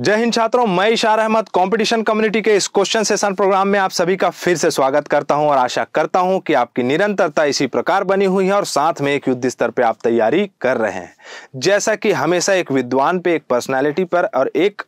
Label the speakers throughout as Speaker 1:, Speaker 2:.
Speaker 1: जय हिंद छात्रों मैं इशार अहमद कंपटीशन कम्युनिटी के इस क्वेश्चन सेशन प्रोग्राम में आप सभी का फिर से स्वागत करता हूं और आशा करता हूं कि आपकी निरंतरता इसी प्रकार बनी हुई है और साथ में एक युद्ध स्तर पर आप तैयारी कर रहे हैं जैसा कि हमेशा एक विद्वान पे एक पर्सनालिटी पर और एक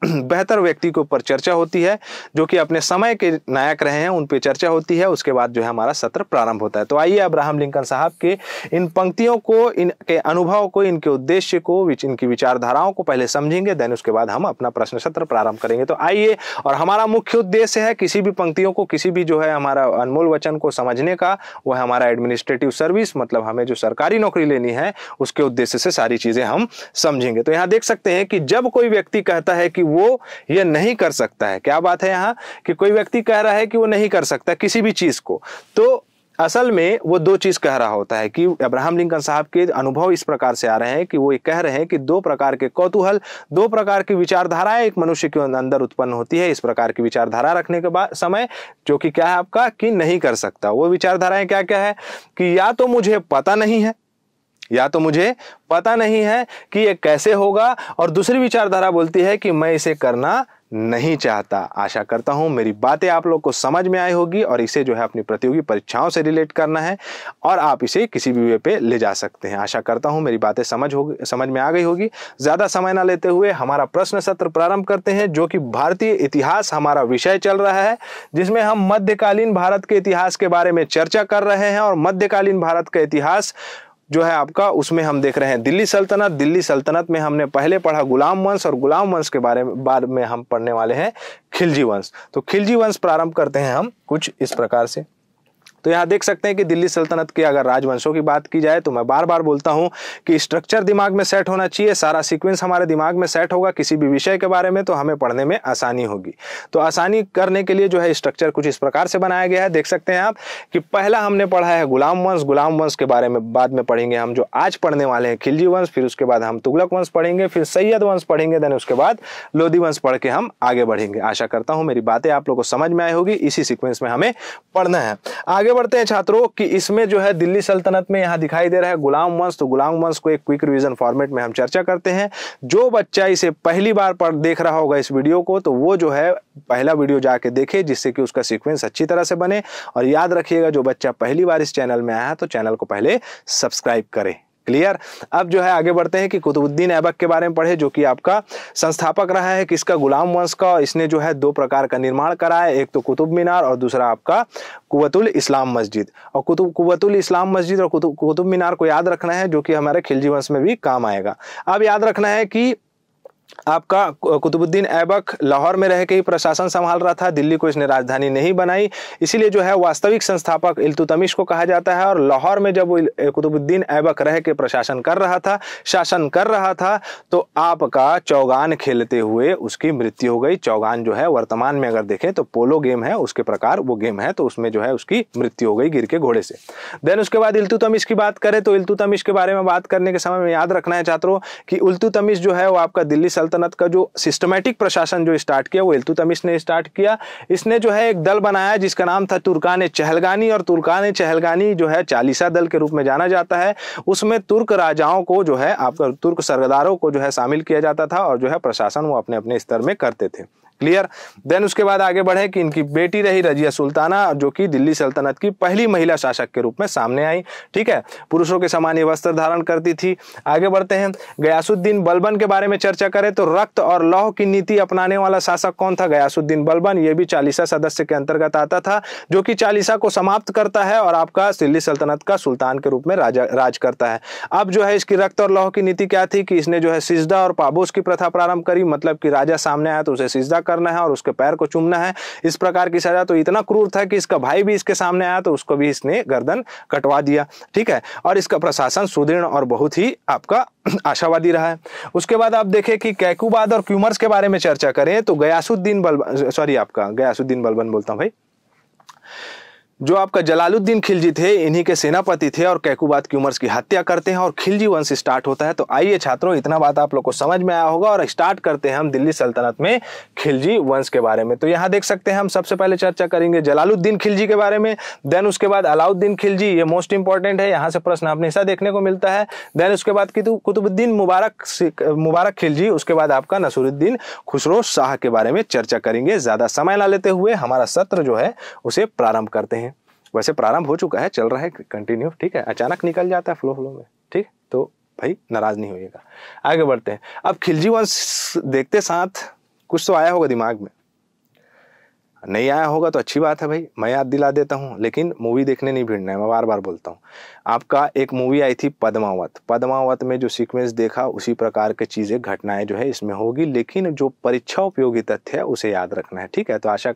Speaker 1: बेहतर व्यक्ति के ऊपर चर्चा होती है जो कि अपने समय के नायक रहे हैं उन पर चर्चा होती है उसके बाद जो है हमारा सत्र प्रारंभ होता है तो आइए अब्राहम लिंकन साहब के इन पंक्तियों को इनके अनुभव को इनके उद्देश्य को इनकी विचारधाराओं को पहले समझेंगे देन उसके बाद हम अपना प्रश्न सत्र प्रारंभ करेंगे तो आइए और हमारा मुख्य उद्देश्य है किसी भी पंक्तियों को किसी भी जो है हमारा अनमोल वचन को समझने का वो हमारा एडमिनिस्ट्रेटिव सर्विस मतलब हमें जो सरकारी नौकरी लेनी है उसके उद्देश्य से सारी चीजें हम समझेंगे तो यहाँ देख सकते हैं कि जब कोई व्यक्ति कहता है कि वो ये नहीं कर सकता है क्या बात है यहाँ कि कोई व्यक्ति कह रहा है कि वो नहीं कर सकता किसी भी चीज़ को तो असल में वो दो चीज़ कह रहा होता है कि अब्राहम लिंकन साहब के अनुभव इस प्रकार से आ रहे हैं कि वो ये कह रहे हैं कि दो प्रकार के कौतूहल दो प्रकार की विचारधाराएं एक मनुष्य के अंदर उत्पन्न होती है इस प्रकार की विचारधारा रखने के बाद समय जो कि क्या है आपका कि नहीं कर सकता वो विचारधाराएं क्या क्या है कि या तो मुझे पता नहीं है या तो मुझे पता नहीं है कि ये कैसे होगा और दूसरी विचारधारा बोलती है कि मैं इसे करना नहीं चाहता आशा करता हूँ मेरी बातें आप लोग को समझ में आई होगी और इसे जो है अपनी प्रतियोगी परीक्षाओं से रिलेट करना है और आप इसे किसी भी वे पे ले जा सकते हैं आशा करता हूं मेरी बातें समझ हो समझ में आ गई होगी ज़्यादा समय ना लेते हुए हमारा प्रश्न सत्र प्रारंभ करते हैं जो कि भारतीय इतिहास हमारा विषय चल रहा है जिसमें हम मध्यकालीन भारत के इतिहास के बारे में चर्चा कर रहे हैं और मध्यकालीन भारत का इतिहास जो है आपका उसमें हम देख रहे हैं दिल्ली सल्तनत दिल्ली सल्तनत में हमने पहले पढ़ा गुलाम वंश और गुलाम वंश के बारे में बाद में हम पढ़ने वाले हैं खिलजी वंश तो खिलजी वंश प्रारंभ करते हैं हम कुछ इस प्रकार से तो यहाँ देख सकते हैं कि दिल्ली सल्तनत के अगर राजवंशों की बात की जाए तो मैं बार बार बोलता हूँ कि स्ट्रक्चर दिमाग में सेट होना चाहिए सारा सीक्वेंस हमारे दिमाग में सेट होगा किसी भी विषय के बारे में तो हमें पढ़ने में आसानी होगी तो आसानी करने के लिए जो है स्ट्रक्चर कुछ इस प्रकार से बनाया गया है देख सकते हैं आप कि पहला हमने पढ़ा है गुलाम वंश गुलाम वंश के बारे में बाद में पढ़ेंगे हम जो आज पढ़ने वाले हैं खिलजी वंश फिर उसके बाद हम तुगलक वंश पढ़ेंगे फिर सैयद वंश पढ़ेंगे देन उसके बाद लोधी वंश पढ़ के हम आगे बढ़ेंगे आशा करता हूँ मेरी बातें आप लोग को समझ में आई होगी इसी सिक्वेंस में हमें पढ़ना है आगे बढ़ते हैं छात्रों कि इसमें जो है दिल्ली सल्तनत में यहाँ दिखाई दे रहा है गुलाम वंश तो गुलाम वंश को एक क्विक रिवीजन फॉर्मेट में हम चर्चा करते हैं जो बच्चा इसे पहली बार पर देख रहा होगा इस वीडियो को तो वो जो है पहला वीडियो जाके देखे जिससे कि उसका सीक्वेंस अच्छी तरह से बने और याद रखिएगा जो बच्चा पहली बार इस चैनल में आया है तो चैनल को पहले सब्सक्राइब करें क्लियर अब जो है आगे बढ़ते हैं कि कुतुबुद्दीन ऐबक के बारे में पढ़े जो कि आपका संस्थापक रहा है किसका गुलाम वंश का इसने जो है दो प्रकार का निर्माण कराया एक तो कुतुब मीनार और दूसरा आपका कुवतुल इस्लाम मस्जिद और कुतुब कुवतुल इस्लाम मस्जिद और कुतुब कुतुब मीनार को याद रखना है जो कि हमारे खिलजी वंश में भी काम आएगा अब याद रखना है कि आपका कुतुबुद्दीन ऐबक लाहौर में रह के ही प्रशासन संभाल रहा था दिल्ली को इसने राजधानी नहीं बनाई इसीलिए जो है वास्तविक संस्थापक इल्तुतमिश को कहा जाता है और लाहौर में जब कुतुबुद्दीन ऐबक रह के प्रशासन कर रहा था शासन कर रहा था तो आपका चौगान खेलते हुए उसकी मृत्यु हो गई चौगान जो है वर्तमान में अगर देखें तो पोलो गेम है उसके प्रकार वो गेम है तो उसमें जो है उसकी मृत्यु हो गई गिर के घोड़े से देन उसके बाद इल्तुतमिश की बात करें तो इल्तुतमिश के बारे में बात करने के समय में याद रखना है छात्रों कि तमिश जो है वो आपका दिल्ली सल्तनत का जो सिस्टमेटिक प्रशासन जो स्टार्ट किया वो इल्तुतमिश ने स्टार्ट किया इसने जो है एक दल बनाया जिसका नाम था तुर्कान चहलगानी और तुर्कान चहलगानी जो है चालीसा दल के रूप में जाना जाता है उसमें तुर्क राजाओं को जो है आपका तुर्क सरदारों को जो है शामिल किया जाता था और जो है प्रशासन वो अपने अपने स्तर में करते थे क्लियर देन उसके बाद आगे बढ़े कि इनकी बेटी रही रजिया सुल्ताना जो कि दिल्ली सल्तनत की पहली महिला शासक के रूप में सामने आई ठीक है पुरुषों के समान वस्त्र धारण करती थी आगे बढ़ते हैं गयासुद्दीन बलबन के बारे में चर्चा करें तो रक्त और लौह की नीति अपनाने वाला शासक कौन था गयासुद्दीन बलबन ये भी चालीसा सदस्य के अंतर्गत आता था जो कि चालीसा को समाप्त करता है और आपका दिल्ली सल्तनत का सुल्तान के रूप में राजा राज करता है अब जो है इसकी रक्त और लौह की नीति क्या थी कि इसने जो है सिजदा और पाबोस की प्रथा प्रारंभ करी मतलब कि राजा सामने आया तो उसे सिजदा करना है और उसके पैर को चूमना है इस प्रकार की सजा तो इतना क्रूर था कि इसका भाई भी इसके सामने आया तो उसको भी इसने गर्दन कटवा दिया ठीक है और इसका प्रशासन सुदृढ़ और बहुत ही आपका आशावादी रहा है उसके बाद आप देखें कि कैकुबाद और क्यूमर्स के बारे में चर्चा करें तो गयासुद्दीन बलबन सॉरी आपका गयासुद्दीन बलबन बोलता हूँ भाई जो आपका जलालुद्दीन खिलजी थे इन्हीं के सेनापति थे और कैकुबाद की उमर्स की हत्या करते हैं और खिलजी वंश स्टार्ट होता है तो आइए छात्रों इतना बात आप लोग को समझ में आया होगा और स्टार्ट करते हैं हम दिल्ली सल्तनत में खिलजी वंश के बारे में तो यहाँ देख सकते हैं हम सबसे पहले चर्चा करेंगे जलालुद्दीन खिलजी के बारे में देन उसके बाद अलाउद्दीन खिलजी ये मोस्ट इंपॉर्टेंट है यहाँ से प्रश्न हमेशा देखने को मिलता है देन उसके बाद कुतुबुद्दीन मुबारक मुबारक खिलजी उसके बाद आपका नसरुद्दीन खुसरो शाह के बारे में चर्चा करेंगे ज़्यादा समय ना लेते हुए हमारा सत्र जो है उसे प्रारंभ करते हैं वैसे प्रारंभ हो चुका है चल रहा है कंटिन्यू ठीक है अचानक निकल जाता है फ्लो फ्लो में ठीक तो भाई नाराज नहीं होइएगा आगे बढ़ते हैं अब खिलजी वंश देखते साथ कुछ तो आया होगा दिमाग में नहीं आया होगा तो अच्छी बात है भाई मैं याद दिला देता हूँ लेकिन मूवी देखने नहीं भिड़ना है मैं बार बार बोलता हूँ आपका एक मूवी आई थी पद्मावत पद्मावत में जो सीक्वेंस देखा उसी प्रकार की चीज़ें घटनाएं जो है इसमें होगी लेकिन जो परीक्षा उपयोगी तथ्य है उसे याद रखना है ठीक है तो आशा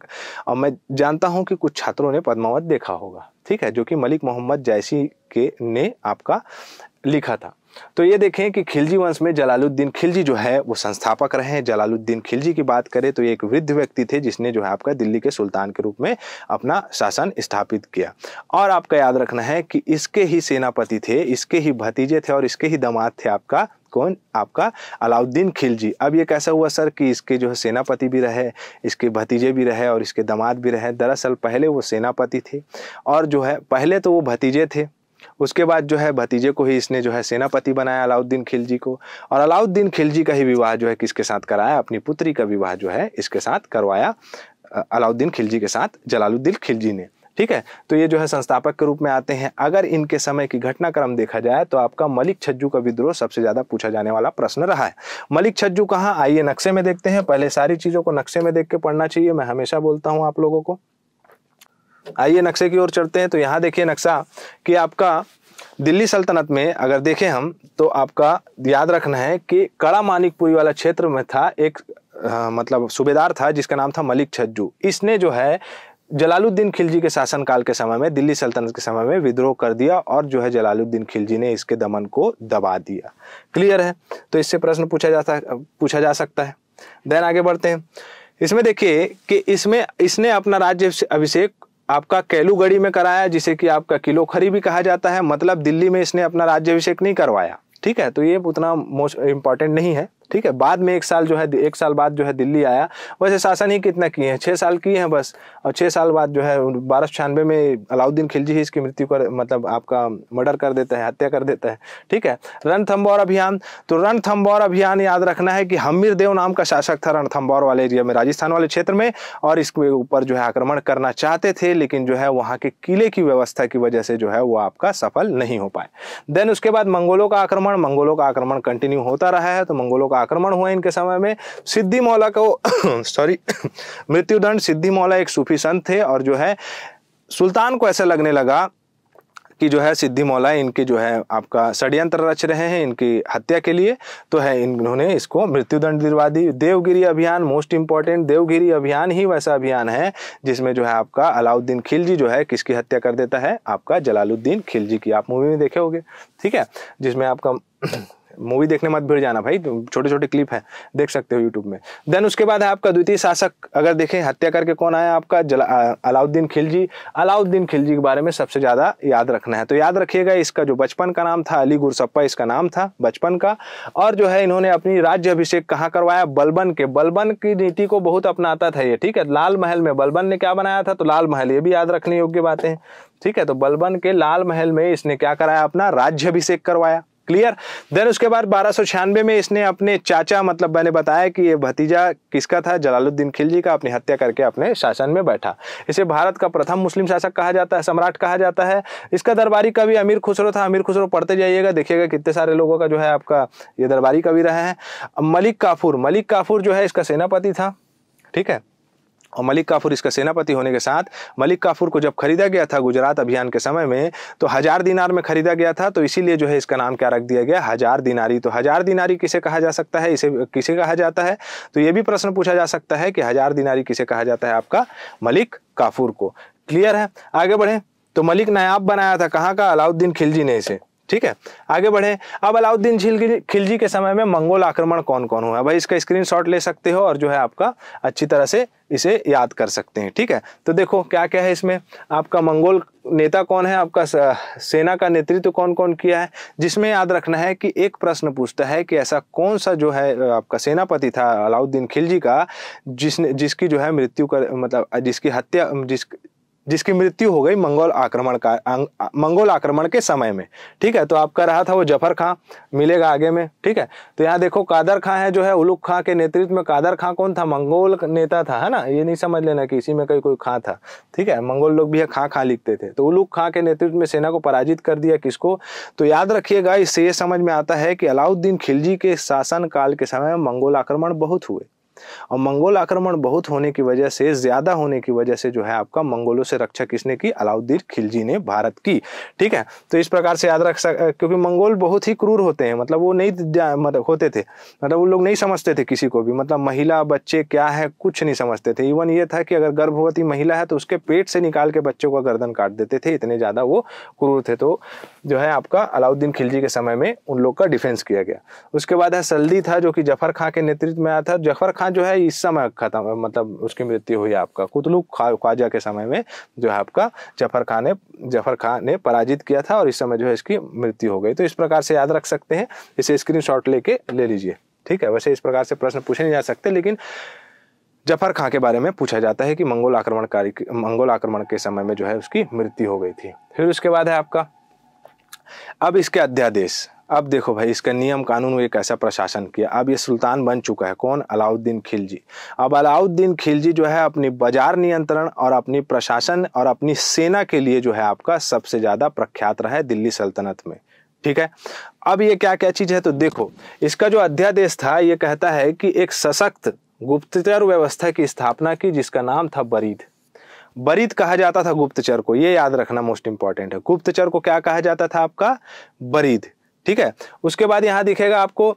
Speaker 1: और मैं जानता हूँ कि कुछ छात्रों ने पद्मावत देखा होगा ठीक है जो कि मलिक मोहम्मद जैसी के ने आपका लिखा था तो ये देखें कि खिलजी वंश में जलालुद्दीन खिलजी जो है वो संस्थापक रहे हैं जलालुद्दीन खिलजी की बात करें तो ये एक वृद्ध व्यक्ति थे जिसने जो है आपका दिल्ली के सुल्तान के रूप में अपना शासन स्थापित किया और आपका याद रखना है कि इसके ही सेनापति थे इसके ही भतीजे थे और इसके ही दमाद थे आपका कौन आपका अलाउद्दीन खिलजी अब ये कैसा हुआ सर कि इसके जो है सेनापति भी रहे इसके भतीजे भी रहे और इसके दमाद भी रहे दरअसल पहले वो सेनापति थे और जो है पहले तो वो भतीजे थे उसके बाद जो है भतीजे को ही इसने जो है सेनापति बनाया अलाउद्दीन खिलजी को और अलाउद्दीन खिलजी का ही विवाह जो है किसके साथ कराया अपनी पुत्री का विवाह जो है इसके साथ करवाया अलाउद्दीन खिलजी के साथ जलालुद्दीन खिलजी ने ठीक है तो ये जो है संस्थापक के रूप में आते हैं अगर इनके समय की घटनाक्रम देखा जाए तो आपका मलिक छज्जू का विद्रोह सबसे ज्यादा पूछा जाने वाला प्रश्न रहा है मलिक छज्जू कहाँ आइए नक्शे में देखते हैं पहले सारी चीजों को नक्शे में देख के पढ़ना चाहिए मैं हमेशा बोलता हूँ आप लोगों को आइए नक्शे की ओर चढ़ते हैं तो यहाँ देखिए नक्शा कि आपका दिल्ली सल्तनत में अगर देखें हम तो आपका याद रखना है कि कड़ा मानिकपुरी वाला क्षेत्र में था एक आ, मतलब सूबेदार था जिसका नाम था मलिक छज्जू इसने जो है जलालुद्दीन खिलजी के शासनकाल के समय में दिल्ली सल्तनत के समय में विद्रोह कर दिया और जो है जलालुद्दीन खिलजी ने इसके दमन को दबा दिया क्लियर है तो इससे प्रश्न पूछा जाता पूछा जा सकता है देन आगे बढ़ते हैं इसमें देखिए कि इसमें इसने अपना राज्य अभिषेक आपका कैलूगढ़ी में कराया जिसे कि आपका किलोखरी भी कहा जाता है मतलब दिल्ली में इसने अपना राज्य अभिषेक नहीं करवाया ठीक है तो ये उतना मोस्ट इम्पॉर्टेंट नहीं है ठीक है बाद में एक साल जो है एक साल बाद जो है दिल्ली आया वैसे शासन ही कितना किए हैं छः साल किए हैं बस और छः साल बाद जो है बारह सौ छियानवे में अलाउद्दीन खिलजी ही इसकी मृत्यु कर मतलब आपका मर्डर कर देता है हत्या कर देता है ठीक है रणथम्बौर अभियान तो रणथम्बौर अभियान याद रखना है कि हमीर देव नाम का शासक था रणथम्बौर वाले एरिया में राजस्थान वाले क्षेत्र में और इसके ऊपर जो है आक्रमण करना चाहते थे लेकिन जो है वहाँ के किले की व्यवस्था की वजह से जो है वो आपका सफल नहीं हो पाए देन उसके बाद मंगोलों का आक्रमण मंगोलों का आक्रमण कंटिन्यू होता रहा है तो मंगोलों का आक्रमण हुआ इनके समय में सिद्धि मौला को सॉरी मृत्युदंड सिद्धि मौला एक सूफी संत थे और जो है सुल्तान को ऐसा लगने लगा कि जो है सिद्धि मौला इनकी जो है आपका षड्यंत्र रच रहे हैं इनकी हत्या के लिए तो है इन्होंने इसको मृत्युदंड दिलवा दी देवगिरी अभियान मोस्ट इंपॉर्टेंट देवगिरी अभियान ही वैसा अभियान है जिसमें जो है आपका अलाउद्दीन खिलजी जो है किसकी हत्या कर देता है आपका जलालुद्दीन खिलजी की आप मूवी में देखे होगे ठीक है जिसमें आपका मूवी देखने मत भिड़ जाना भाई छोटे छोटे क्लिप है देख सकते हो यूट्यूब में देन उसके बाद है आपका द्वितीय शासक अगर देखें हत्या करके कौन आया आपका अलाउद्दीन खिलजी अलाउद्दीन खिलजी के बारे में सबसे ज़्यादा याद रखना है तो याद रखिएगा इसका जो बचपन का नाम था अली गुरसप्पा इसका नाम था बचपन का और जो है इन्होंने अपनी राज्य अभिषेक कहाँ करवाया बलबन के बलबन की नीति को बहुत अपनाता था ये ठीक है लाल महल में बलबन ने क्या बनाया था तो लाल महल ये भी याद रखने योग्य बातें ठीक है तो बलबन के लाल महल में इसने क्या कराया अपना राज्य अभिषेक करवाया क्लियर देन उसके बाद बारह में इसने अपने चाचा मतलब मैंने बताया कि ये भतीजा किसका था जलालुद्दीन खिलजी का अपनी हत्या करके अपने शासन में बैठा इसे भारत का प्रथम मुस्लिम शासक कहा जाता है सम्राट कहा जाता है इसका दरबारी कवि अमीर खुसरो था अमीर खुसरो पढ़ते जाइएगा देखिएगा कितने सारे लोगों का जो है आपका ये दरबारी कवि रहे हैं मलिक काफूर मलिक काफूर जो है इसका सेनापति था ठीक है और मलिक काफूर इसका सेनापति होने के साथ मलिक काफूर को जब खरीदा गया था गुजरात अभियान के समय में तो हज़ार दिनार में खरीदा गया था तो इसीलिए जो है इसका नाम क्या रख दिया गया हज़ार दिनारी तो हज़ार दिनारी किसे कहा जा सकता है इसे किसे कहा जाता है तो ये भी प्रश्न पूछा जा सकता है कि हज़ार दिनारी किसे कहा जाता है आपका मलिक काफूर को क्लियर है आगे बढ़े तो मलिक नायाब बनाया था कहाँ का अलाउद्दीन खिलजी ने इसे ठीक है आगे बढ़े अब अलाउद्दीन खिलजी के समय में मंगोल आक्रमण कौन कौन हुआ भाई इसका स्क्रीनशॉट ले सकते हो और जो है आपका अच्छी तरह से इसे याद कर सकते हैं ठीक है तो देखो क्या क्या है इसमें आपका मंगोल नेता कौन है आपका सेना का नेतृत्व तो कौन कौन किया है जिसमें याद रखना है कि एक प्रश्न पूछता है कि ऐसा कौन सा जो है आपका सेनापति था अलाउद्दीन खिलजी का जिसने जिसकी जो है मृत्यु कर मतलब जिसकी हत्या जिस जिसकी मृत्यु हो गई मंगोल आक्रमण का मंगोल आक्रमण के समय में ठीक है तो आपका रहा था वो जफर खां मिलेगा आगे में ठीक है तो यहाँ देखो कादर खां है जो है उलुक खां के नेतृत्व में कादर खां कौन था मंगोल नेता था है ना ये नहीं समझ लेना कि इसी में कहीं कोई खां था ठीक है मंगोल लोग भी खां खां लिखते थे तो उलुक खां के नेतृत्व में सेना को पराजित कर दिया किसको तो याद रखिएगा इससे ये समझ में आता है कि अलाउद्दीन खिलजी के शासनकाल के समय में मंगोल आक्रमण बहुत हुए और मंगोल आक्रमण बहुत होने की वजह से ज़्यादा होने की वजह से जो है आपका मंगोलों से रक्षा किसने की अलाउद्दीन खिलजी ने भारत की ठीक है तो इस प्रकार से याद रख सक क्योंकि मंगोल बहुत ही क्रूर होते हैं मतलब वो नहीं मतलब होते थे मतलब वो लोग नहीं समझते थे किसी को भी मतलब महिला बच्चे क्या है कुछ नहीं समझते थे इवन ये था कि अगर गर्भवती महिला है तो उसके पेट से निकाल के बच्चों का गर्दन काट देते थे इतने ज़्यादा वो क्रूर थे तो जो है आपका अलाउद्दीन खिलजी के समय में उन लोग का डिफेंस किया गया उसके बाद है सल्दी था जो कि जफर खां के नेतृत्व में आया था जफर खां जो है इस समय खत्म मतलब उसकी मृत्यु हुई आपका कुतलू ख्वाजा के समय में जो है आपका जफर खान ने जफर खान ने पराजित किया था और इस समय जो है इसकी मृत्यु हो गई तो इस प्रकार से याद रख सकते हैं इसे स्क्रीन लेके ले लीजिए ठीक है वैसे इस प्रकार से प्रश्न पूछे नहीं जा सकते लेकिन जफर खां के बारे में पूछा जाता है कि मंगोल आक्रमणकारी मंगोल आक्रमण के समय में जो है उसकी मृत्यु हो गई थी फिर उसके बाद है आपका अब इसके अध्यादेश अब देखो भाई इसका नियम कानून एक ऐसा प्रशासन किया अब ये सुल्तान बन चुका है कौन अलाउद्दीन खिलजी अब अलाउद्दीन खिलजी जो है अपनी बाजार नियंत्रण और अपनी प्रशासन और अपनी सेना के लिए जो है आपका सबसे ज़्यादा प्रख्यात रहा है दिल्ली सल्तनत में ठीक है अब ये क्या क्या चीज़ है तो देखो इसका जो अध्यादेश था ये कहता है कि एक सशक्त गुप्तचर व्यवस्था की स्थापना की जिसका नाम था बरीद बरीद कहा जाता था गुप्तचर को ये याद रखना मोस्ट इंपॉर्टेंट है गुप्तचर को क्या कहा जाता था आपका बरीद ठीक है उसके बाद यहाँ दिखेगा आपको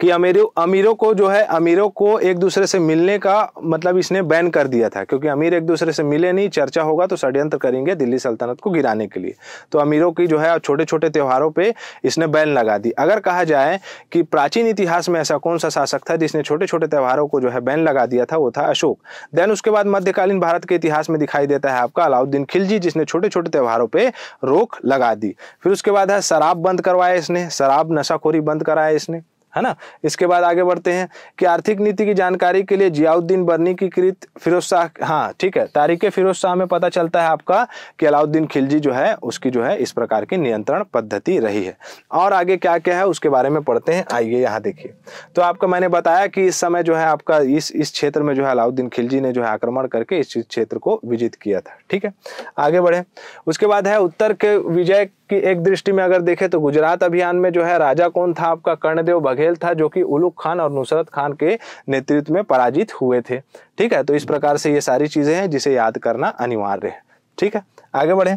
Speaker 1: कि अमीरों अमीरों को जो है अमीरों को एक दूसरे से मिलने का मतलब इसने बैन कर दिया था क्योंकि अमीर एक दूसरे से मिले नहीं चर्चा होगा तो षड्यंत्र करेंगे दिल्ली सल्तनत को गिराने के लिए तो अमीरों की जो है छोटे छोटे त्यौहारों पर इसने बैन लगा दी अगर कहा जाए कि प्राचीन इतिहास में ऐसा कौन सा शासक था जिसने छोटे छोटे त्यौहारों को जो है बैन लगा दिया था वो था अशोक देन उसके बाद मध्यकालीन भारत के इतिहास में दिखाई देता है आपका अलाउद्दीन खिलजी जिसने छोटे छोटे त्योहारों पर रोक लगा दी फिर उसके बाद है शराब बंद करवाया इसने शराब नशाखोरी बंद कराया इसने है ना इसके बाद आगे बढ़ते हैं कि आर्थिक नीति की जानकारी के लिए जियाउद्दीन बर्नी की कृत फिरोज शाह हाँ ठीक है तारीख फिरोज शाह में पता चलता है आपका कि अलाउद्दीन खिलजी जो है उसकी जो है इस प्रकार की नियंत्रण पद्धति रही है और आगे क्या क्या है उसके बारे में पढ़ते हैं आइए यहाँ देखिए तो आपका मैंने बताया कि इस समय जो है आपका इस इस क्षेत्र में जो है अलाउद्दीन खिलजी ने जो है आक्रमण करके इस क्षेत्र को विजित किया था ठीक है आगे बढ़े उसके बाद है उत्तर के विजय कि एक दृष्टि में अगर देखें तो गुजरात अभियान में जो है राजा कौन था आपका कर्णदेव बघेल था जो कि उलुक खान और नुसरत खान के नेतृत्व में पराजित हुए थे ठीक है तो इस प्रकार से ये सारी चीजें हैं जिसे याद करना अनिवार्य है ठीक है आगे बढ़े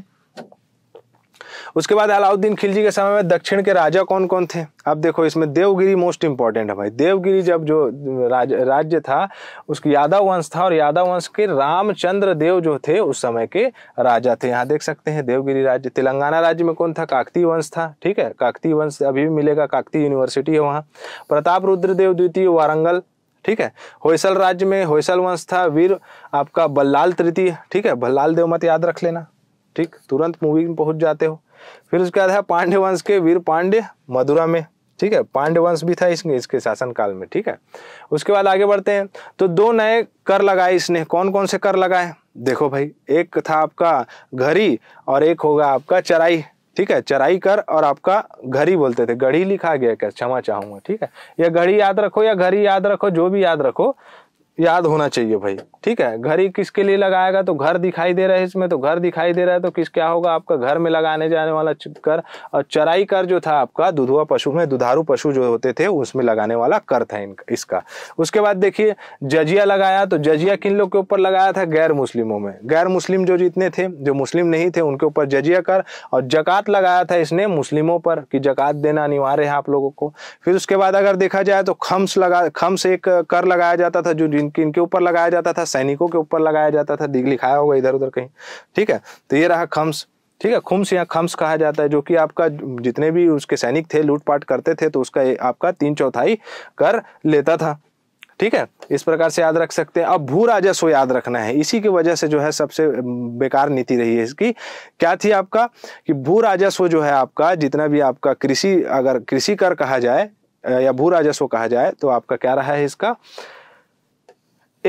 Speaker 1: उसके बाद अलाउद्दीन खिलजी के समय में दक्षिण के राजा कौन कौन थे अब देखो इसमें देवगिरी मोस्ट इंपॉर्टेंट है भाई देवगिरी जब जो राज, राज्य था उसकी यादव वंश था और यादव वंश के रामचंद्र देव जो थे उस समय के राजा थे यहाँ देख सकते हैं देवगिरी राज्य तेलंगाना राज्य में कौन था काकती वंश था ठीक है काकती वंश अभी भी मिलेगा काकती यूनिवर्सिटी है वहाँ प्रताप रुद्रदेव द्वितीय वारंगल ठीक है होयसल राज्य में होयसल वंश था वीर आपका बल्लाल तृतीय ठीक है बल्लाल देव मत याद रख लेना ठीक तुरंत मूवी में पहुंच जाते हो फिर उसके बाद है पांडे वंश के वीर पांडे मधुरा में ठीक है पांडे वंश भी था इसके इसके शासनकाल में ठीक है उसके बाद आगे बढ़ते हैं तो दो नए कर लगाए इसने कौन कौन से कर लगाए देखो भाई एक था आपका घरी और एक होगा आपका चराई ठीक है चराई कर और आपका घड़ी बोलते थे घड़ी लिखा गया क्या क्षमा चाहूंगा ठीक है या घड़ी याद रखो या घड़ी याद रखो जो भी याद रखो याद होना चाहिए भाई ठीक है घड़ी किसके लिए लगाएगा तो घर दिखाई दे रहा है इसमें तो घर दिखाई दे रहा है तो किस क्या होगा आपका घर में लगाने जाने वाला कर और चराई कर जो था आपका दुधुआ पशु में दुधारू पशु जो होते थे उसमें लगाने वाला कर था इनका इसका उसके बाद देखिए जजिया लगाया तो जजिया किन लोग के ऊपर लगाया था गैर मुस्लिमों में गैर मुस्लिम जो जितने थे जो मुस्लिम नहीं थे उनके ऊपर जजिया कर और जक़ात लगाया था इसने मुस्लिमों पर कि जक़ात देना अनिवार्य है आप लोगों को फिर उसके बाद अगर देखा जाए तो खम्स लगा खम्स एक कर लगाया जाता था जो किन किन के ऊपर लगाया जाता था सैनिकों के ऊपर लगाया जाता था लिखाया होगा इधर उधर कहीं ठीक है तो ये रहा खम्स ठीक है खुम्स या खम्स कहा जाता है जो कि आपका जितने भी उसके सैनिक थे लूटपाट करते थे तो उसका आपका तीन चौथाई कर लेता था ठीक है इस प्रकार से याद रख सकते हैं अब भू राजस्व याद रखना है इसी की वजह से जो है सबसे बेकार नीति रही है इसकी क्या थी आपका कि भू राजस्व जो है आपका जितना भी आपका कृषि अगर कृषि कर कहा जाए या भू राजस्व कहा जाए तो आपका क्या रहा है इसका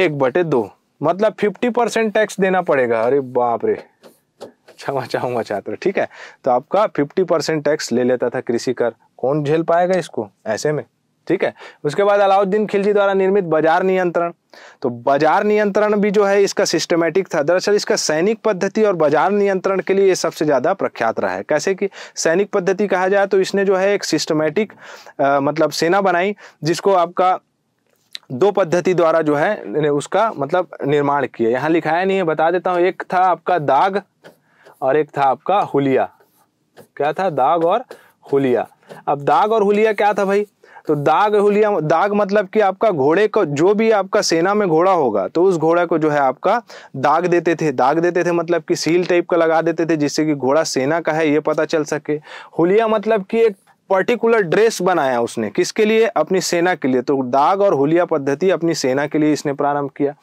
Speaker 1: एक बटे दो मतलब फिफ्टी परसेंट टैक्स देना पड़ेगा अरे बाप रे क्षमा चाहूंगा छात्र ठीक है तो आपका फिफ्टी परसेंट टैक्स ले लेता था कृषि कर कौन झेल पाएगा इसको ऐसे में ठीक है उसके बाद अलाउद्दीन खिलजी द्वारा निर्मित बाजार नियंत्रण तो बाजार नियंत्रण भी जो है इसका सिस्टमेटिक था दरअसल इसका सैनिक पद्धति और बाजार नियंत्रण के लिए ये सबसे ज़्यादा प्रख्यात रहा है कैसे कि सैनिक पद्धति कहा जाए तो इसने जो है एक सिस्टमेटिक मतलब सेना बनाई जिसको आपका दो पद्धति द्वारा जो है उसका मतलब निर्माण किया यहाँ लिखाया नहीं है बता देता हूँ एक था आपका दाग और एक था आपका हुलिया क्या था दाग और हुलिया अब दाग और हुलिया क्या था भाई तो दाग हुलिया दाग मतलब कि आपका घोड़े को जो भी आपका सेना में घोड़ा होगा तो उस घोड़ा को जो है आपका दाग देते थे दाग देते थे मतलब कि सील टाइप का लगा देते थे जिससे कि घोड़ा सेना का है ये पता चल सके हुलिया मतलब कि एक पर्टिकुलर ड्रेस बनाया उसने किसके लिए अपनी सेना के लिए तो दाग और हुलिया पद्धति अपनी सेना के लिए इसने प्रारंभ किया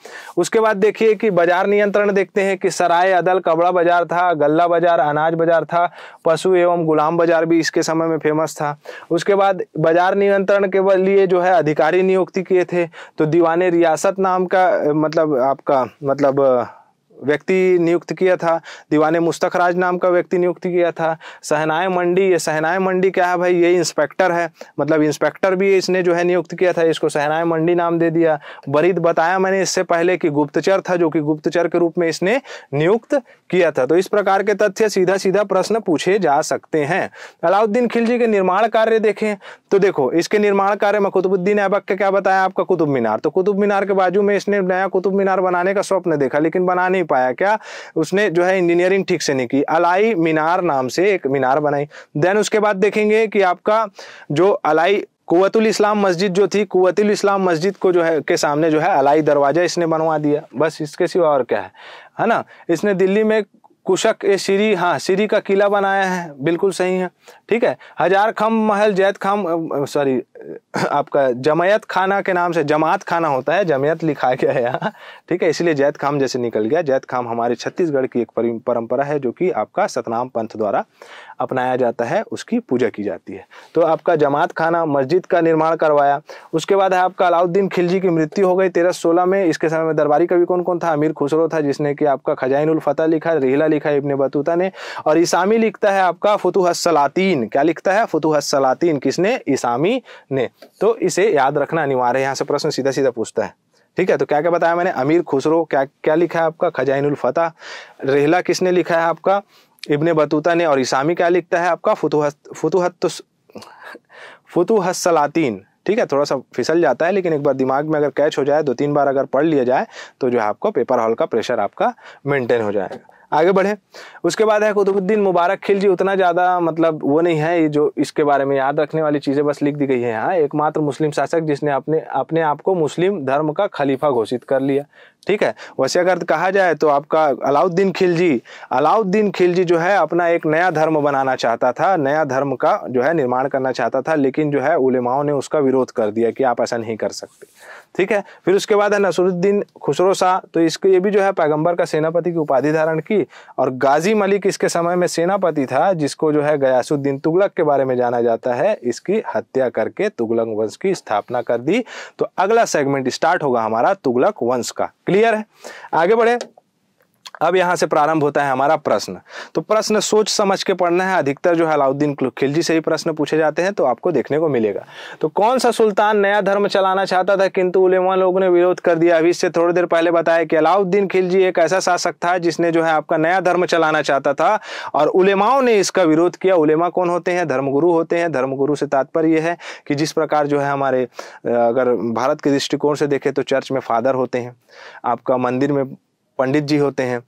Speaker 1: उसके बाद देखिए कि बाजार नियंत्रण देखते हैं कि सराय अदल कबड़ा बाजार था गल्ला बाजार अनाज बाजार था पशु एवं गुलाम बाजार भी इसके समय में फेमस था उसके बाद बाजार नियंत्रण के लिए जो है अधिकारी नियुक्ति किए थे तो दीवाने रियासत नाम का मतलब आपका मतलब व्यक्ति नियुक्त किया था दीवाने मुस्तक राज नाम का व्यक्ति नियुक्त किया था सहनाए मंडी ये सहनाए मंडी क्या है भाई ये इंस्पेक्टर है मतलब इंस्पेक्टर भी इसने जो है नियुक्त किया था इसको सहनाए मंडी नाम दे दिया बरीद बताया मैंने इससे पहले कि गुप्तचर था जो कि गुप्तचर के रूप में इसने नियुक्त किया था तो इस प्रकार के तथ्य सीधा सीधा प्रश्न पूछे जा सकते हैं अलाउद्दीन खिलजी के निर्माण कार्य देखें तो देखो इसके निर्माण कार्य में कुतुबुद्दीन ऐबक का क्या बताया आपका कुतुब मीनार तो कुतुब मीनार के बाजू में इसने नया कुतुब मीनार बनाने का स्वप्न देखा लेकिन बना नहीं पाया क्या उसने जो है इंजीनियरिंग ठीक से नहीं की अलाई मीनार नाम से एक मीनार बनाई देन उसके बाद देखेंगे कि आपका जो अलाई कुतुल इस्लाम मस्जिद जो थी कुतुल इस्लाम मस्जिद को जो है के सामने जो है अलाई दरवाज़ा इसने बनवा दिया बस इसके सिवा और क्या है है ना इसने दिल्ली में कुशक ए सीरी हाँ सीरी का किला बनाया है बिल्कुल सही है ठीक है हजार खम महल जैत खाम सॉरी आपका जमायत खाना के नाम से जमात खाना होता है जमायत लिखा गया है यहाँ ठीक है इसलिए जैत खाम जैसे निकल गया जैत खाम हमारे छत्तीसगढ़ की एक परंपरा है जो कि आपका सतनाम पंथ द्वारा अपनाया जाता है उसकी पूजा की जाती है तो आपका जमात खाना मस्जिद का निर्माण करवाया उसके बाद है आपका अलाउद्दीन खिलजी की मृत्यु हो गई तेरह सोलह में इसके समय में दरबारी कवि कौन कौन था अमीर खुसरो था जिसने कि आपका उल फतह लिखा रेहला लिखा इब्ने बतूता ने और इसामी लिखता है आपका फतुहसलातीन क्या लिखता है फतुहसलातीन किसने इसामी ने तो इसे याद रखना अनिवार्य है यहाँ से प्रश्न सीधा सीधा पूछता है ठीक है तो क्या क्या बताया मैंने अमीर खुसरो क्या क्या लिखा है आपका खजाइन उल फतह रेहला किसने लिखा है आपका इब्ने बतूता ने और इसामी क्या लिखता है आपका फुतुहत फुतुहत सलातीन ठीक है थोड़ा सा फिसल जाता है लेकिन एक बार दिमाग में अगर कैच हो जाए दो तीन बार अगर पढ़ लिया जाए तो जो है आपको पेपर हॉल का प्रेशर आपका मेंटेन हो जाएगा आगे बढ़े उसके बाद है कुतुबुद्दीन मुबारक खिलजी उतना ज़्यादा मतलब वो नहीं है ये जो इसके बारे में याद रखने वाली चीज़ें बस लिख दी गई है हाँ एकमात्र मुस्लिम शासक जिसने अपने अपने आप को मुस्लिम धर्म का खलीफा घोषित कर लिया ठीक है वैसे अगर कहा जाए तो आपका अलाउद्दीन खिलजी अलाउद्दीन खिलजी जो है अपना एक नया धर्म बनाना चाहता था नया धर्म का जो है निर्माण करना चाहता था लेकिन जो है उलेमाओं ने उसका विरोध कर दिया कि आप ऐसा नहीं कर सकते ठीक है फिर उसके बाद है नसरुद्दीन खुसरो शाह तो इसके ये भी जो है पैगंबर का सेनापति की उपाधि धारण की और गाजी मलिक इसके समय में सेनापति था जिसको जो है गयासुद्दीन तुगलक के बारे में जाना जाता है इसकी हत्या करके तुगलक वंश की स्थापना कर दी तो अगला सेगमेंट स्टार्ट होगा हमारा तुगलक वंश का क्लियर है आगे बढ़े अब यहाँ से प्रारंभ होता है हमारा प्रश्न तो प्रश्न सोच समझ के पढ़ना है अधिकतर जो है अलाउद्दीन खिलजी से ही प्रश्न पूछे जाते हैं तो आपको देखने को मिलेगा तो कौन सा सुल्तान नया धर्म चलाना चाहता था किंतु उलेमा लोगों ने विरोध कर दिया अभी इससे थोड़ी देर पहले बताया कि अलाउद्दीन खिलजी एक ऐसा शासक था जिसने जो है आपका नया धर्म चलाना चाहता था और उलेमाओं ने इसका विरोध किया उलेमा कौन होते हैं धर्मगुरु होते हैं धर्मगुरु से तात्पर्य है कि जिस प्रकार जो है हमारे अगर भारत के दृष्टिकोण से देखें तो चर्च में फादर होते हैं आपका मंदिर में पंडित जी होते हैं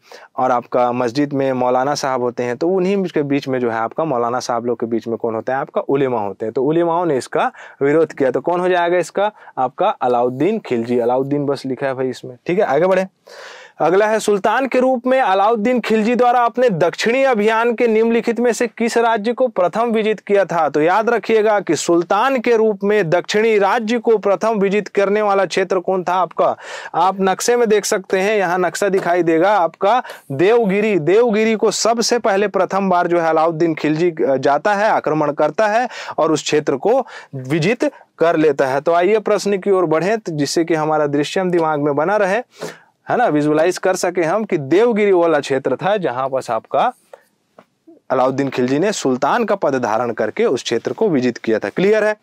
Speaker 1: और आपका मस्जिद में मौलाना साहब होते हैं तो उन्हीं के बीच में जो है आपका मौलाना साहब लोग के बीच में कौन होता है आपका उलेमा होते हैं तो उलेमाओं ने इसका विरोध किया तो कौन हो जाएगा इसका आपका अलाउद्दीन खिलजी अलाउद्दीन बस लिखा है भाई इसमें ठीक है आगे बढ़े अगला है सुल्तान के रूप में अलाउद्दीन खिलजी द्वारा अपने दक्षिणी अभियान के निम्नलिखित में से किस राज्य को प्रथम विजित किया था तो याद रखिएगा कि सुल्तान के रूप में दक्षिणी राज्य को प्रथम विजित करने वाला क्षेत्र कौन था आपका आप नक्शे में देख सकते हैं यहाँ नक्शा दिखाई देगा आपका देवगिरी देवगिरी को सबसे पहले प्रथम बार जो है अलाउद्दीन खिलजी जाता है आक्रमण करता है और उस क्षेत्र को विजित कर लेता है तो आइए प्रश्न की ओर बढ़े जिससे कि हमारा दृश्यम दिमाग में बना रहे है ना विजुअलाइज कर सके हम कि देवगिरी वाला क्षेत्र था जहां बस आपका अलाउद्दीन खिलजी ने सुल्तान का पद धारण करके उस क्षेत्र को विजित किया था क्लियर है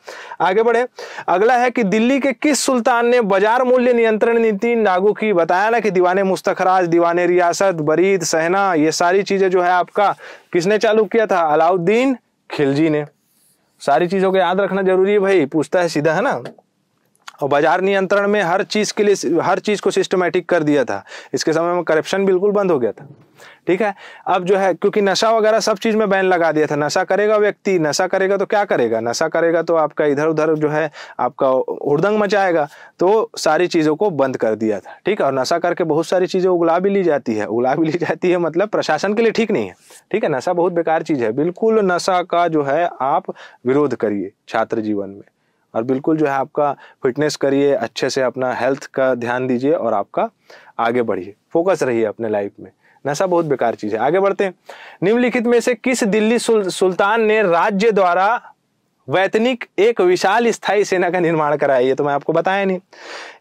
Speaker 1: आगे बढ़े अगला है कि दिल्ली के किस सुल्तान ने बाजार मूल्य नियंत्रण नीति लागू की बताया ना कि दीवाने मुस्तखराज दीवाने रियासत बरीद सहना ये सारी चीजें जो है आपका किसने चालू किया था अलाउद्दीन खिलजी ने सारी चीजों को याद रखना जरूरी है भाई पूछता है सीधा है ना और बाजार नियंत्रण में हर चीज़ के लिए हर चीज़ को सिस्टमेटिक कर दिया था इसके समय में करप्शन बिल्कुल बंद हो गया था ठीक है अब जो है क्योंकि नशा वगैरह सब चीज़ में बैन लगा दिया था नशा करेगा व्यक्ति नशा करेगा तो क्या करेगा नशा करेगा तो आपका इधर उधर जो है आपका उड़दंग मचाएगा तो सारी चीज़ों को बंद कर दिया था ठीक है और नशा करके बहुत सारी चीज़ें उगला भी ली जाती है उगला भी ली जाती है मतलब प्रशासन के लिए ठीक नहीं है ठीक है नशा बहुत बेकार चीज़ है बिल्कुल नशा का जो है आप विरोध करिए छात्र जीवन में और बिल्कुल जो है आपका फिटनेस करिए अच्छे से अपना हेल्थ का ध्यान दीजिए और आपका आगे बढ़िए फोकस रहिए अपने लाइफ में नशा बहुत बेकार चीज़ है आगे बढ़ते हैं निम्नलिखित में से किस दिल्ली सुल, सुल्तान ने राज्य द्वारा वैतनिक एक विशाल स्थायी सेना का निर्माण कराया ये तो मैं आपको बताया नहीं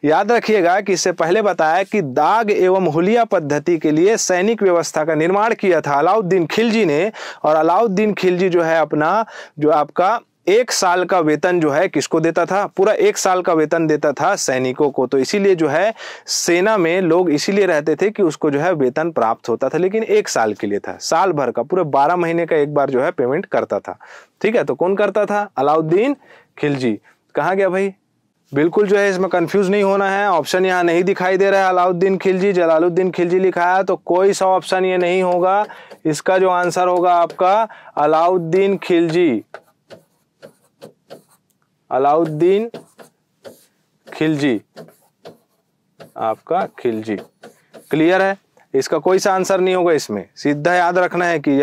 Speaker 1: याद रखिएगा कि इससे पहले बताया कि दाग एवं हुलिया पद्धति के लिए सैनिक व्यवस्था का निर्माण किया था अलाउद्दीन खिलजी ने और अलाउद्दीन खिलजी जो है अपना जो आपका एक साल का वेतन जो है किसको देता था पूरा एक साल का वेतन देता था सैनिकों को तो इसीलिए जो है सेना में लोग इसीलिए रहते थे कि उसको जो है वेतन प्राप्त होता था लेकिन एक साल के लिए था साल भर का पूरे बारह महीने का एक बार जो है पेमेंट करता था ठीक है तो कौन करता था अलाउद्दीन खिलजी कहा गया भाई बिल्कुल जो है इसमें कंफ्यूज नहीं होना है ऑप्शन यहाँ नहीं दिखाई दे रहा है अलाउद्दीन खिलजी जलालुद्दीन खिलजी लिखा है तो कोई सा ऑप्शन ये नहीं होगा इसका जो आंसर होगा आपका अलाउद्दीन खिलजी अलाउद्दीन खिलजी आपका खिलजी क्लियर है इसका कोई सा आंसर नहीं होगा इसमें सीधा याद रखना है कि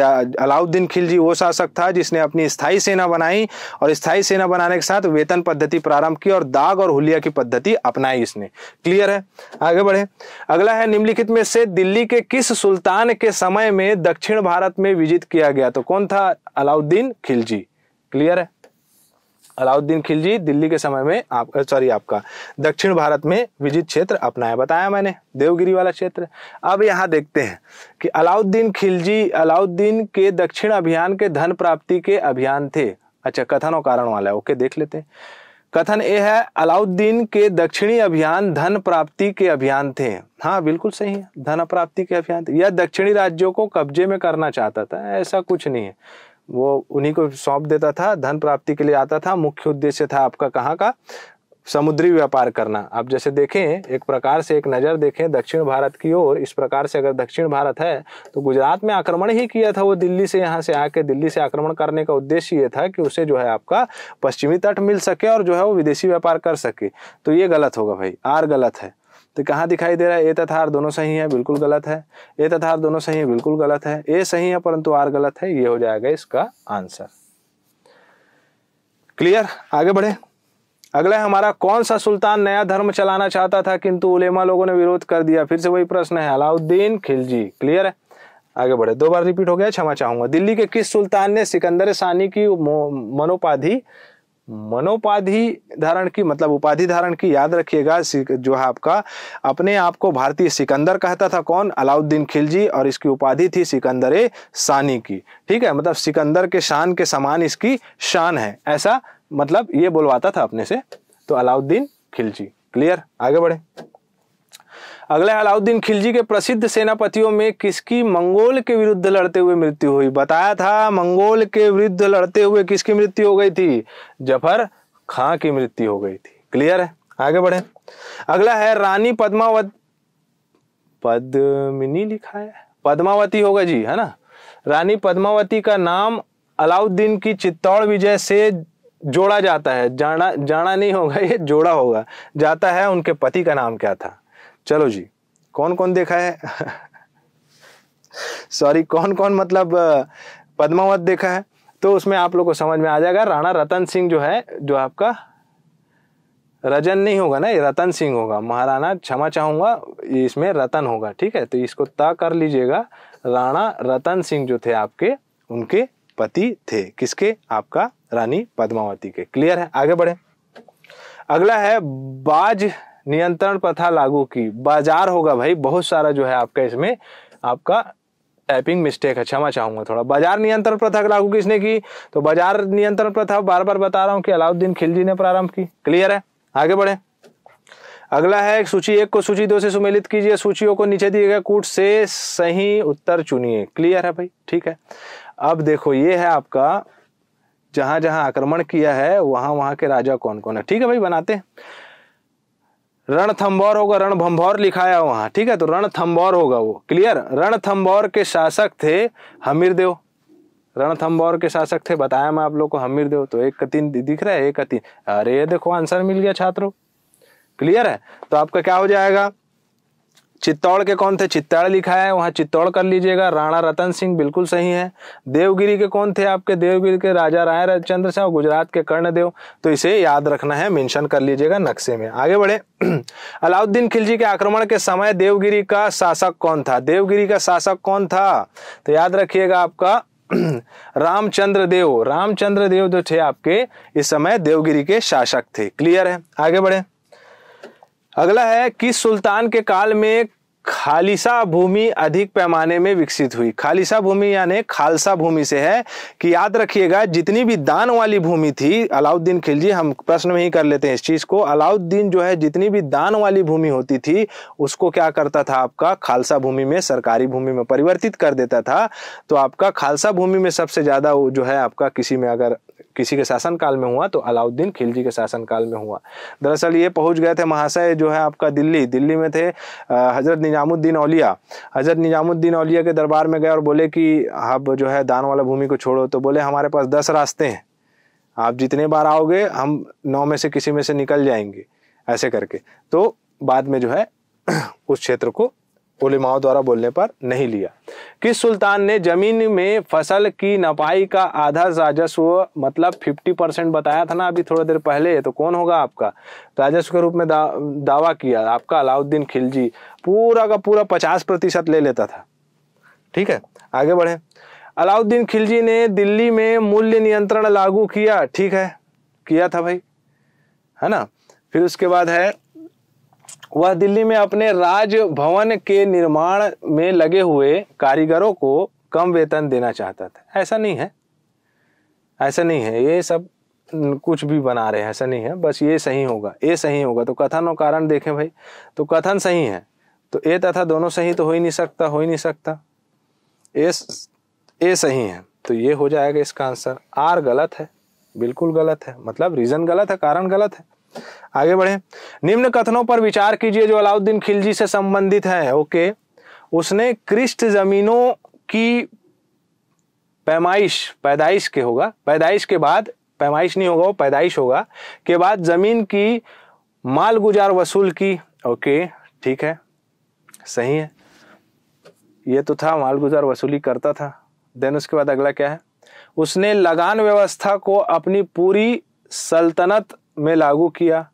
Speaker 1: अलाउद्दीन खिलजी वो शासक था जिसने अपनी स्थायी सेना बनाई और स्थाई सेना बनाने के साथ वेतन पद्धति प्रारंभ की और दाग और हुलिया की पद्धति अपनाई इसने क्लियर है आगे बढ़े अगला है निम्नलिखित में से दिल्ली के किस सुल्तान के समय में दक्षिण भारत में विजित किया गया तो कौन था अलाउद्दीन खिलजी क्लियर है अलाउद्दीन खिलजी दिल्ली के समय में आप सॉरी आपका दक्षिण भारत में विजित क्षेत्र अपनाया बताया मैंने देवगिरी वाला क्षेत्र अब यहाँ देखते हैं कि अलाउद्दीन खिलजी अलाउद्दीन के दक्षिण अभियान के धन प्राप्ति के अभियान थे अच्छा कथन और कारण वाला है ओके देख लेते हैं कथन ये है अलाउद्दीन के दक्षिणी अभियान धन प्राप्ति के अभियान थे हाँ बिल्कुल सही है धन प्राप्ति के अभियान थे यह दक्षिणी राज्यों को कब्जे में करना चाहता था ऐसा कुछ नहीं है वो उन्हीं को सौंप देता था धन प्राप्ति के लिए आता था मुख्य उद्देश्य था आपका कहाँ का समुद्री व्यापार करना आप जैसे देखें एक प्रकार से एक नज़र देखें दक्षिण भारत की ओर इस प्रकार से अगर दक्षिण भारत है तो गुजरात में आक्रमण ही किया था वो दिल्ली से यहाँ से आके दिल्ली से आक्रमण करने का उद्देश्य ये था कि उसे जो है आपका पश्चिमी तट मिल सके और जो है वो विदेशी व्यापार कर सके तो ये गलत होगा भाई आर गलत है तो कहाँ दिखाई दे रहा है ए आर दोनों सही है बिल्कुल गलत है ए आर दोनों सही है बिल्कुल गलत है ए सही है परंतु आर गलत है ये हो जाएगा इसका आंसर क्लियर आगे बढ़े अगला है हमारा कौन सा सुल्तान नया धर्म चलाना चाहता था किंतु उलेमा लोगों ने विरोध कर दिया फिर से वही प्रश्न है अलाउद्दीन खिलजी क्लियर है आगे बढ़े दो बार रिपीट हो गया क्षमा चाहूंगा दिल्ली के किस सुल्तान ने सिकंदर सानी की मनोपाधि मनोपाधि धारण की मतलब उपाधि धारण की याद रखिएगा जो है आपका अपने आप को भारतीय सिकंदर कहता था कौन अलाउद्दीन खिलजी और इसकी उपाधि थी सिकंदर सानी की ठीक है मतलब सिकंदर के शान के समान इसकी शान है ऐसा मतलब ये बोलवाता था अपने से तो अलाउद्दीन खिलजी क्लियर आगे बढ़े अगला है अलाउद्दीन खिलजी के प्रसिद्ध सेनापतियों में किसकी मंगोल के विरुद्ध लड़ते हुए मृत्यु हुई बताया था मंगोल के विरुद्ध लड़ते हुए किसकी मृत्यु हो गई थी जफर खां की मृत्यु हो गई थी क्लियर है आगे बढ़े अगला है रानी पद्मावत पद्मिनी लिखा है पद्मावती होगा जी है ना रानी पद्मावती का नाम अलाउद्दीन की चित्तौड़ विजय से जोड़ा जाता है जाना जाना नहीं होगा ये जोड़ा होगा जाता है उनके पति का नाम क्या था चलो जी कौन कौन देखा है सॉरी कौन कौन मतलब पद्मावत देखा है तो उसमें आप लोग को समझ में आ जाएगा राणा रतन सिंह जो है जो आपका रजन नहीं होगा ना ये रतन सिंह होगा महाराणा क्षमा चाहूंगा इसमें रतन होगा ठीक है तो इसको तय कर लीजिएगा राणा रतन सिंह जो थे आपके उनके पति थे किसके आपका रानी पद्मावती के क्लियर है आगे बढ़े अगला है बाज नियंत्रण प्रथा लागू की बाजार होगा भाई बहुत सारा जो है आपका इसमें आपका टाइपिंग मिस्टेक है क्षमा चाहूंगा थोड़ा बाजार नियंत्रण प्रथा लागू किसने की तो बाजार नियंत्रण प्रथा बार बार बता रहा हूँ कि अलाउद्दीन खिलजी ने प्रारंभ की क्लियर है आगे बढ़े अगला है सूची एक को सूची दो से सुमेलित कीजिए सूचियों को नीचे दिए गए कूट से सही उत्तर चुनिए क्लियर है भाई ठीक है अब देखो ये है आपका जहां जहां आक्रमण किया है वहां वहां के राजा कौन कौन है ठीक है भाई बनाते हैं रणथम्बौर होगा भम्भौर लिखाया है वहां ठीक है तो रणथम्बौर होगा वो क्लियर रणथम्बौर के शासक थे हमीरदेव रणथम्बौर के शासक थे बताया मैं आप लोग को हमीरदेव तो एक तीन दिख रहा है एक तीन अरे देखो आंसर मिल गया छात्रों क्लियर है तो आपका क्या हो जाएगा चित्तौड़ के कौन थे चित्तौड़ लिखा है वहाँ चित्तौड़ कर लीजिएगा राणा रतन सिंह बिल्कुल सही है देवगिरी के कौन थे आपके देवगिरी के राजा राय चंद्र सिंह और गुजरात के कर्णदेव तो इसे याद रखना है मेंशन कर लीजिएगा नक्शे में आगे बढ़े अलाउद्दीन खिलजी के आक्रमण के समय देवगिरी का शासक कौन था देवगिरी का शासक कौन था तो याद रखिएगा आपका रामचंद्र देव रामचंद्र देव जो थे आपके इस समय देवगिरी के शासक थे क्लियर है आगे बढ़े अगला है किस सुल्तान के काल में खालिसा भूमि अधिक पैमाने में विकसित हुई खालिसा भूमि यानी खालसा भूमि से है कि याद रखिएगा जितनी भी दान वाली भूमि थी अलाउद्दीन खिलजी हम प्रश्न में ही कर लेते हैं इस चीज को अलाउद्दीन जो है जितनी भी दान वाली भूमि होती थी उसको क्या करता था आपका खालसा भूमि में सरकारी भूमि में परिवर्तित कर देता था तो आपका खालसा भूमि में सबसे ज्यादा जो है आपका किसी में अगर किसी के शासनकाल में हुआ तो अलाउद्दीन खिलजी के शासनकाल में हुआ दरअसल ये पहुंच गए थे महाशय जो है आपका दिल्ली दिल्ली में थे हज़रत निजामुद्दीन औलिया हज़रत निजामुद्दीन औलिया के दरबार में गए और बोले कि आप जो है दान वाला भूमि को छोड़ो तो बोले हमारे पास दस रास्ते हैं आप जितने बार आओगे हम नौ में से किसी में से निकल जाएंगे ऐसे करके तो बाद में जो है उस क्षेत्र को उलिमाओं द्वारा बोलने पर नहीं लिया किस सुल्तान ने जमीन में फसल की नपाई का आधा राजस्व मतलब 50 परसेंट बताया था ना अभी थोड़ी देर पहले तो कौन होगा आपका राजस्व के रूप में दा, दावा किया आपका अलाउद्दीन खिलजी पूरा का पूरा 50 प्रतिशत ले लेता था ठीक है आगे बढ़े अलाउद्दीन खिलजी ने दिल्ली में मूल्य नियंत्रण लागू किया ठीक है किया था भाई है ना फिर उसके बाद है वह दिल्ली में अपने राजभवन के निर्माण में लगे हुए कारीगरों को कम वेतन देना चाहता था ऐसा नहीं है ऐसा नहीं है ये सब कुछ भी बना रहे हैं ऐसा नहीं है बस ये सही होगा ये सही होगा तो कथन और कारण देखें भाई तो कथन सही है तो ए तथा दोनों सही तो हो ही नहीं सकता हो ही नहीं सकता ए ए सही है तो ये हो जाएगा इसका आंसर आर गलत है बिल्कुल गलत है मतलब रीज़न गलत है कारण गलत है आगे बढ़े निम्न कथनों पर विचार कीजिए जो अलाउद्दीन खिलजी से संबंधित है ओके उसने कृष्ट जमीनों की पैमाइश पैदाइश के होगा पैदाइश के बाद पैमाइश नहीं होगा वो पैदाइश होगा के बाद जमीन की माल गुजार वसूल की ओके ठीक है सही है ये तो था माल गुजार वसूली करता था देन उसके बाद अगला क्या है उसने लगान व्यवस्था को अपनी पूरी सल्तनत में लागू किया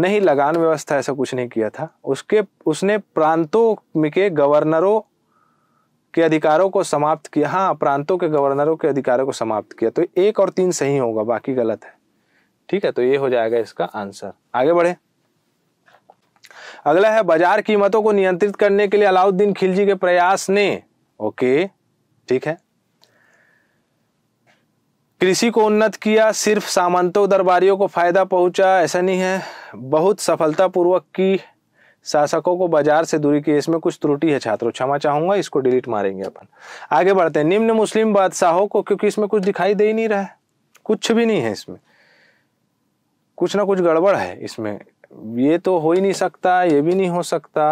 Speaker 1: नहीं लगान व्यवस्था ऐसा कुछ नहीं किया था उसके उसने प्रांतों के गवर्नरों के अधिकारों को समाप्त किया हाँ प्रांतों के गवर्नरों के अधिकारों को समाप्त किया तो एक और तीन सही होगा बाकी गलत है ठीक है तो ये हो जाएगा इसका आंसर आगे बढ़े अगला है बाजार कीमतों को नियंत्रित करने के लिए अलाउद्दीन खिलजी के प्रयास ने ओके ठीक है कृषि को उन्नत किया सिर्फ सामंतों दरबारियों को फायदा पहुंचा ऐसा नहीं है बहुत सफलतापूर्वक की शासकों को बाजार से दूरी की इसमें कुछ त्रुटि है छात्रों क्षमा चाहूंगा इसको डिलीट मारेंगे अपन आगे बढ़ते हैं निम्न मुस्लिम बादशाहों को क्योंकि इसमें कुछ दिखाई दे ही नहीं रहा है कुछ भी नहीं है इसमें कुछ ना कुछ गड़बड़ है इसमें ये तो हो ही नहीं सकता ये भी नहीं हो सकता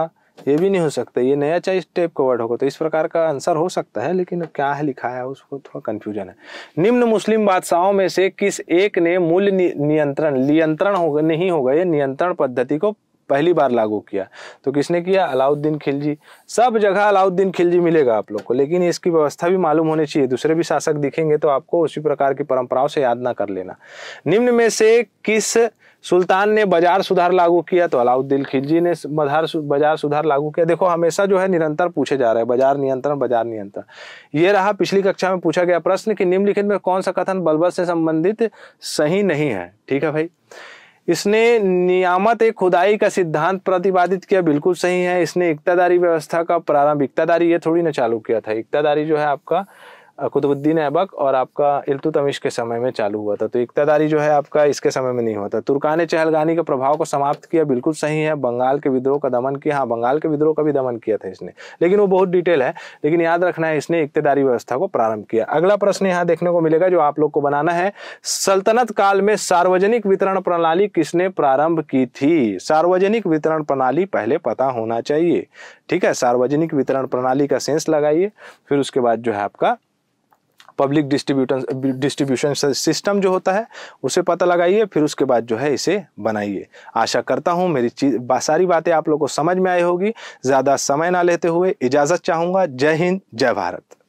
Speaker 1: ये भी नहीं हो सकता ये नया चाहिए टेप का वर्ड होगा तो इस प्रकार का आंसर हो सकता है लेकिन क्या है लिखा है उसको थोड़ा कंफ्यूजन है निम्न मुस्लिम बादशाहों में से किस एक ने मूल्य नियंत्रण नियंत्रण होगा नहीं होगा ये नियंत्रण पद्धति को पहली बार लागू किया तो किसने किया अलाउद्दीन खिलजी सब जगह अलाउद्दीन खिलजी मिलेगा आप लोग को लेकिन इसकी व्यवस्था भी मालूम होनी चाहिए दूसरे भी शासक दिखेंगे तो आपको उसी प्रकार की परंपराओं से याद ना कर लेना निम्न में से किस सुल्तान ने बाजार सुधार लागू किया तो अलाउद्दीन खिलजी ने बाजार बाजार सुधार लागू किया देखो हमेशा जो है निरंतर पूछे जा रहे हैं बाजार नियंत्रण बाजार नियंत्रण ये रहा पिछली कक्षा में पूछा गया प्रश्न कि निम्नलिखित में कौन सा कथन बलबल से संबंधित सही नहीं है ठीक है भाई इसने नियामत एक खुदाई का सिद्धांत प्रतिपादित किया बिल्कुल सही है इसने इकतादारी व्यवस्था का प्रारंभ इकतादारी ये थोड़ी ना चालू किया था इकतादारी जो है आपका कुतुबुद्दीन ऐबक और आपका इल्तुतमिश के समय में चालू हुआ था तो इकतदारी जो है आपका इसके समय में नहीं हुआ था ने चहलगानी के प्रभाव को समाप्त किया बिल्कुल सही है बंगाल के विद्रोह का दमन किया हाँ बंगाल के विद्रोह का भी दमन किया था इसने लेकिन वो बहुत डिटेल है लेकिन याद रखना है इसने इकतदारी व्यवस्था को प्रारंभ किया अगला प्रश्न यहाँ देखने को मिलेगा जो आप लोग को बनाना है सल्तनत काल में सार्वजनिक वितरण प्रणाली किसने प्रारंभ की थी सार्वजनिक वितरण प्रणाली पहले पता होना चाहिए ठीक है सार्वजनिक वितरण प्रणाली का सेंस लगाइए फिर उसके बाद जो है आपका पब्लिक डिस्ट्रीब्यूटन डिस्ट्रीब्यूशन सिस्टम जो होता है उसे पता लगाइए फिर उसके बाद जो है इसे बनाइए आशा करता हूँ मेरी चीज बा, सारी बातें आप लोग को समझ में आई होगी ज़्यादा समय ना लेते हुए इजाज़त चाहूँगा जय हिंद जय भारत